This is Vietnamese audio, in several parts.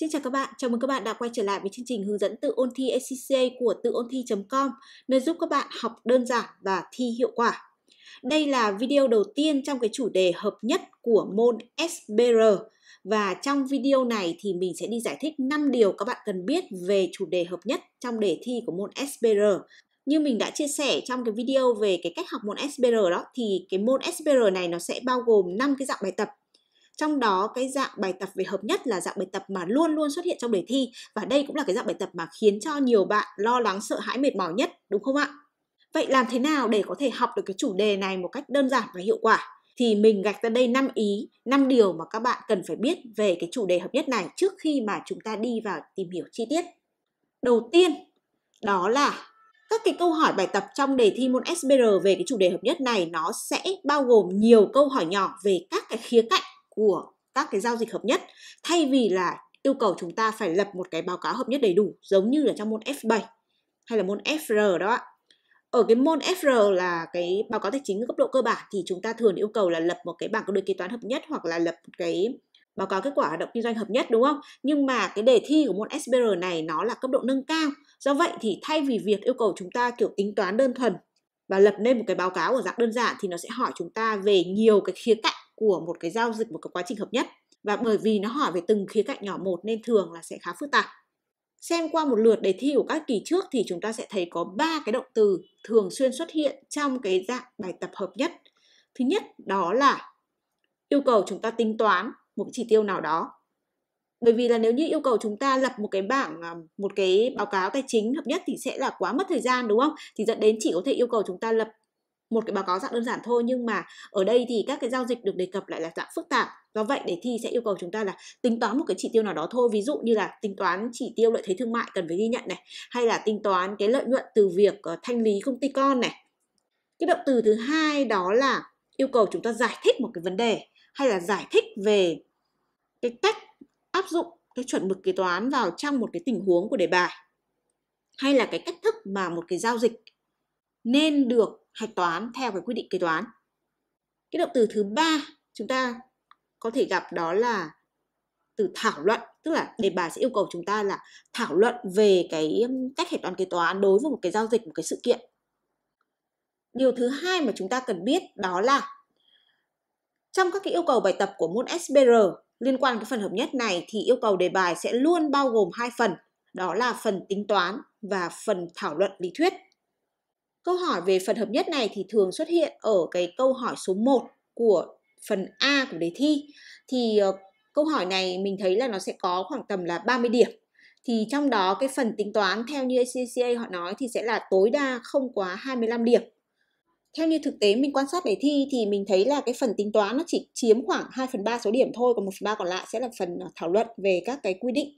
Xin chào các bạn, chào mừng các bạn đã quay trở lại với chương trình hướng dẫn tự ôn thi ACCA của tự ôn thi.com nơi giúp các bạn học đơn giản và thi hiệu quả. Đây là video đầu tiên trong cái chủ đề hợp nhất của môn SBR và trong video này thì mình sẽ đi giải thích 5 điều các bạn cần biết về chủ đề hợp nhất trong đề thi của môn SBR. Như mình đã chia sẻ trong cái video về cái cách học môn SBR đó thì cái môn SBR này nó sẽ bao gồm 5 cái dạng bài tập trong đó cái dạng bài tập về hợp nhất là dạng bài tập mà luôn luôn xuất hiện trong đề thi và đây cũng là cái dạng bài tập mà khiến cho nhiều bạn lo lắng sợ hãi mệt mỏi nhất đúng không ạ vậy làm thế nào để có thể học được cái chủ đề này một cách đơn giản và hiệu quả thì mình gạch ra đây 5 ý, 5 điều mà các bạn cần phải biết về cái chủ đề hợp nhất này trước khi mà chúng ta đi vào tìm hiểu chi tiết. Đầu tiên, đó là các cái câu hỏi bài tập trong đề thi môn SBR về cái chủ đề hợp nhất này nó sẽ bao gồm nhiều câu hỏi nhỏ về các cái khía cạnh của các cái giao dịch hợp nhất thay vì là yêu cầu chúng ta phải lập một cái báo cáo hợp nhất đầy đủ giống như là trong môn F7 hay là môn FR đó ạ. Ở cái môn FR là cái báo cáo tài chính cấp độ cơ bản thì chúng ta thường yêu cầu là lập một cái bảng cân đối kế toán hợp nhất hoặc là lập một cái báo cáo kết quả hoạt động kinh doanh hợp nhất đúng không? Nhưng mà cái đề thi của môn SBR này nó là cấp độ nâng cao. Do vậy thì thay vì việc yêu cầu chúng ta kiểu tính toán đơn thuần và lập nên một cái báo cáo ở dạng đơn giản thì nó sẽ hỏi chúng ta về nhiều cái khía cạnh của một cái giao dịch một cái quá trình hợp nhất và bởi vì nó hỏi về từng khía cạnh nhỏ một nên thường là sẽ khá phức tạp xem qua một lượt đề thi của các kỳ trước thì chúng ta sẽ thấy có ba cái động từ thường xuyên xuất hiện trong cái dạng bài tập hợp nhất thứ nhất đó là yêu cầu chúng ta tính toán một chỉ tiêu nào đó bởi vì là nếu như yêu cầu chúng ta lập một cái bảng à, một cái báo cáo tài chính hợp nhất thì sẽ là quá mất thời gian đúng không thì dẫn đến chỉ có thể yêu cầu chúng ta lập một cái báo cáo dạng đơn giản thôi nhưng mà ở đây thì các cái giao dịch được đề cập lại là dạng phức tạp do vậy để thi sẽ yêu cầu chúng ta là tính toán một cái chỉ tiêu nào đó thôi ví dụ như là tính toán chỉ tiêu lợi thế thương mại cần phải ghi nhận này hay là tính toán cái lợi nhuận từ việc ờ, thanh lý công ty con này cái động từ thứ hai đó là yêu cầu chúng ta giải thích một cái vấn đề hay là giải thích về cái cách áp dụng cái chuẩn mực kế toán vào trong một cái tình huống của đề bài hay là cái cách thức mà một cái giao dịch nên được hạch toán theo cái quy định kế toán. Cái động từ thứ ba chúng ta có thể gặp đó là từ thảo luận, tức là đề bài sẽ yêu cầu chúng ta là thảo luận về cái cách hạch toán kế toán đối với một cái giao dịch, một cái sự kiện. Điều thứ hai mà chúng ta cần biết đó là trong các cái yêu cầu bài tập của môn SBR liên quan đến phần hợp nhất này thì yêu cầu đề bài sẽ luôn bao gồm hai phần, đó là phần tính toán và phần thảo luận lý thuyết. Câu hỏi về phần hợp nhất này thì thường xuất hiện ở cái câu hỏi số 1 của phần A của đề thi. Thì ờ, câu hỏi này mình thấy là nó sẽ có khoảng tầm là 30 điểm. Thì trong đó cái phần tính toán theo như ACCA họ nói thì sẽ là tối đa không quá 25 điểm. Theo như thực tế mình quan sát đề thi thì mình thấy là cái phần tính toán nó chỉ chiếm khoảng 2 phần 3 số điểm thôi, còn 1 phần 3 còn lại sẽ là phần ờ, thảo luận về các cái quy định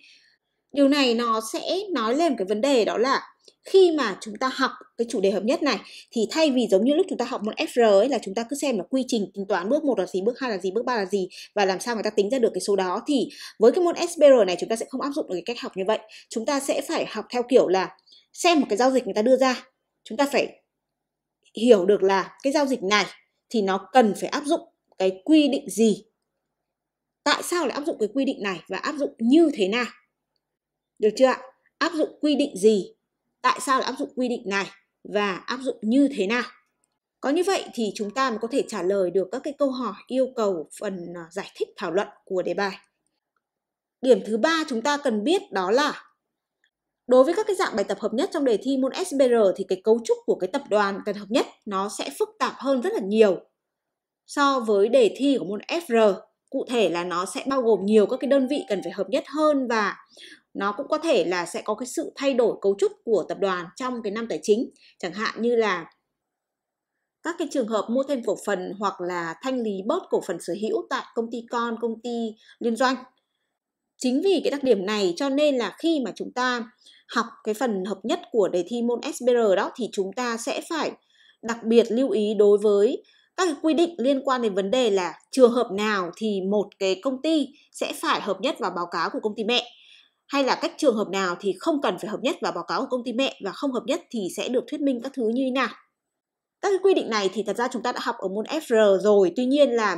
điều này nó sẽ nói lên cái vấn đề đó là khi mà chúng ta học cái chủ đề hợp nhất này thì thay vì giống như lúc chúng ta học một FR ấy là chúng ta cứ xem là quy trình tính toán bước một là gì, bước hai là gì, bước ba là gì và làm sao người ta tính ra được cái số đó thì với cái môn SBR này chúng ta sẽ không áp dụng được cái cách học như vậy. Chúng ta sẽ phải học theo kiểu là xem một cái giao dịch người ta đưa ra, chúng ta phải hiểu được là cái giao dịch này thì nó cần phải áp dụng cái quy định gì. Tại sao lại áp dụng cái quy định này và áp dụng như thế nào? Được chưa ạ? Áp dụng quy định gì? Tại sao lại áp dụng quy định này? Và áp dụng như thế nào? Có như vậy thì chúng ta mới có thể trả lời được các cái câu hỏi yêu cầu phần à, giải thích thảo luận của đề bài. Điểm thứ ba chúng ta cần biết đó là Đối với các cái dạng bài tập hợp nhất trong đề thi môn SBR thì cái cấu trúc của cái tập đoàn cần hợp nhất nó sẽ phức tạp hơn rất là nhiều so với đề thi của môn FR. Cụ thể là nó sẽ bao gồm nhiều các cái đơn vị cần phải hợp nhất hơn và nó cũng có thể là sẽ có cái sự thay đổi cấu trúc của tập đoàn trong cái năm tài chính chẳng hạn như là các cái trường hợp mua thêm cổ phần hoặc là thanh lý bớt cổ phần sở hữu tại công ty con, công ty liên doanh. Chính vì cái đặc điểm này cho nên là khi mà chúng ta học cái phần hợp nhất của đề thi môn SBR đó thì chúng ta sẽ phải đặc biệt lưu ý đối với các cái quy định liên quan đến vấn đề là trường hợp nào thì một cái công ty sẽ phải hợp nhất vào báo cáo của công ty mẹ hay là cách trường hợp nào thì không cần phải hợp nhất vào báo cáo của công ty mẹ và không hợp nhất thì sẽ được thuyết minh các thứ như thế nào. Các cái quy định này thì thật ra chúng ta đã học ở môn FR rồi, tuy nhiên là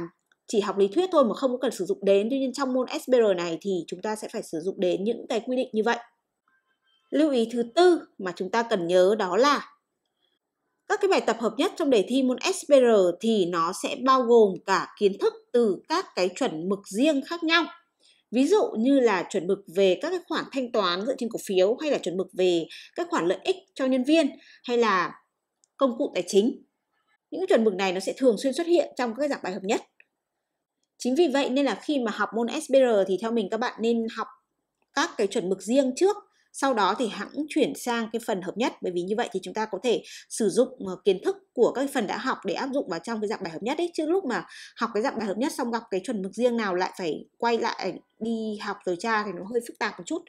chỉ học lý thuyết thôi mà không có cần sử dụng đến, tuy nhiên trong môn SBR này thì chúng ta sẽ phải sử dụng đến những cái quy định như vậy. Lưu ý thứ tư mà chúng ta cần nhớ đó là các cái bài tập hợp nhất trong đề thi môn SBR thì nó sẽ bao gồm cả kiến thức từ các cái chuẩn mực riêng khác nhau ví dụ như là chuẩn mực về các cái khoản thanh toán dựa trên cổ phiếu hay là chuẩn mực về các khoản lợi ích cho nhân viên hay là công cụ tài chính những chuẩn mực này nó sẽ thường xuyên xuất hiện trong các dạng bài hợp nhất chính vì vậy nên là khi mà học môn SBR thì theo mình các bạn nên học các cái chuẩn mực riêng trước sau đó thì hãng chuyển sang cái phần hợp nhất bởi vì như vậy thì chúng ta có thể sử dụng ờ, kiến thức của các phần đã học để áp dụng vào trong cái dạng bài hợp nhất ấy chứ lúc mà học cái dạng bài hợp nhất xong gặp cái chuẩn mực riêng nào lại phải quay lại đi học rồi tra thì nó hơi phức tạp một chút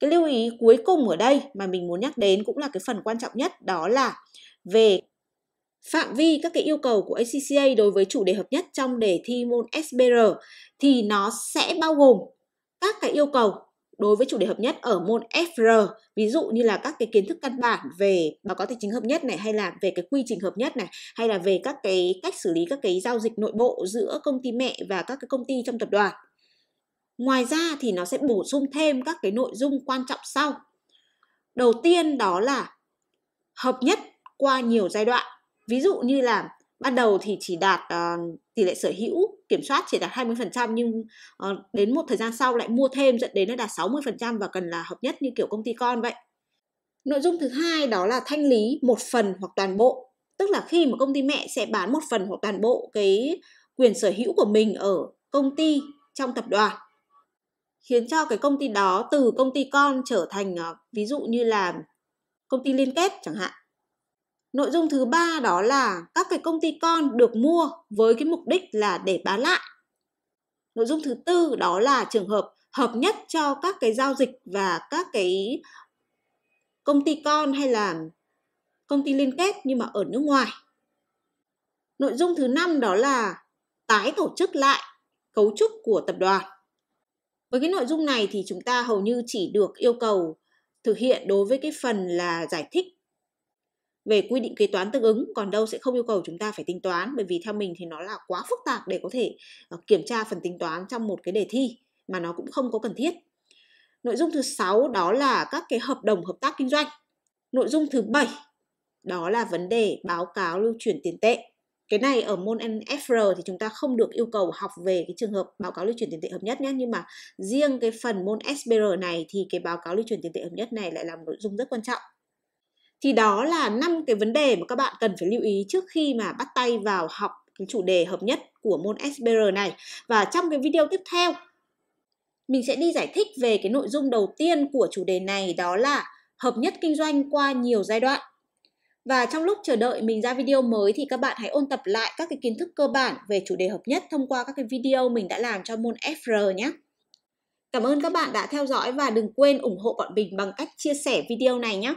cái lưu ý cuối cùng ở đây mà mình muốn nhắc đến cũng là cái phần quan trọng nhất đó là về phạm vi các cái yêu cầu của ACCA đối với chủ đề hợp nhất trong đề thi môn SBR thì nó sẽ bao gồm các cái yêu cầu đối với chủ đề hợp nhất ở môn FR ví dụ như là các cái kiến thức căn bản về báo cáo tài chính hợp nhất này hay là về cái quy trình hợp nhất này hay là về các cái cách xử lý các cái giao dịch nội bộ giữa công ty mẹ và các cái công ty trong tập đoàn ngoài ra thì nó sẽ bổ sung thêm các cái nội dung quan trọng sau đầu tiên đó là hợp nhất qua nhiều giai đoạn ví dụ như là ban đầu thì chỉ đạt uh, tỷ lệ sở hữu kiểm soát chỉ đạt 20% nhưng uh, đến một thời gian sau lại mua thêm dẫn đến nó đạt 60% và cần là hợp nhất như kiểu công ty con vậy. Nội dung thứ hai đó là thanh lý một phần hoặc toàn bộ, tức là khi mà công ty mẹ sẽ bán một phần hoặc toàn bộ cái quyền sở hữu của mình ở công ty trong tập đoàn khiến cho cái công ty đó từ công ty con trở thành ờ, ví dụ như là công ty liên kết chẳng hạn Nội dung thứ ba đó là các cái công ty con được mua với cái mục đích là để bán lại. Nội dung thứ tư đó là trường hợp hợp nhất cho các cái giao dịch và các cái công ty con hay là công ty liên kết nhưng mà ở nước ngoài. Nội dung thứ năm đó là tái tổ chức lại cấu trúc của tập đoàn. Với cái nội dung này thì chúng ta hầu như chỉ được yêu cầu thực hiện đối với cái phần là giải thích về quy định kế toán tương ứng còn đâu sẽ không yêu cầu chúng ta phải tính toán bởi vì theo mình thì nó là quá phức tạp để có thể ờ, kiểm tra phần tính toán trong một cái đề thi mà nó cũng không có cần thiết nội dung thứ sáu đó là các cái hợp đồng hợp tác kinh doanh nội dung thứ bảy đó là vấn đề báo cáo lưu chuyển tiền tệ cái này ở môn NFR thì chúng ta không được yêu cầu học về cái trường hợp báo cáo lưu chuyển tiền tệ hợp nhất nhé nhưng mà riêng cái phần môn SBR này thì cái báo cáo lưu chuyển tiền tệ hợp nhất này lại là một nội dung rất quan trọng thì đó là năm cái vấn đề mà các bạn cần phải lưu ý trước khi mà bắt tay vào học cái chủ đề hợp nhất của môn SBR này và trong cái video tiếp theo mình sẽ đi giải thích về cái nội dung đầu tiên của chủ đề này đó là hợp nhất kinh doanh qua nhiều giai đoạn và trong lúc chờ đợi mình ra video mới thì các bạn hãy ôn tập lại các cái kiến thức cơ bản về chủ đề hợp nhất thông qua các cái video mình đã làm cho môn FR nhé. Cảm ơn các bạn đã theo dõi và đừng quên ủng hộ bọn mình bằng cách chia sẻ video này nhé.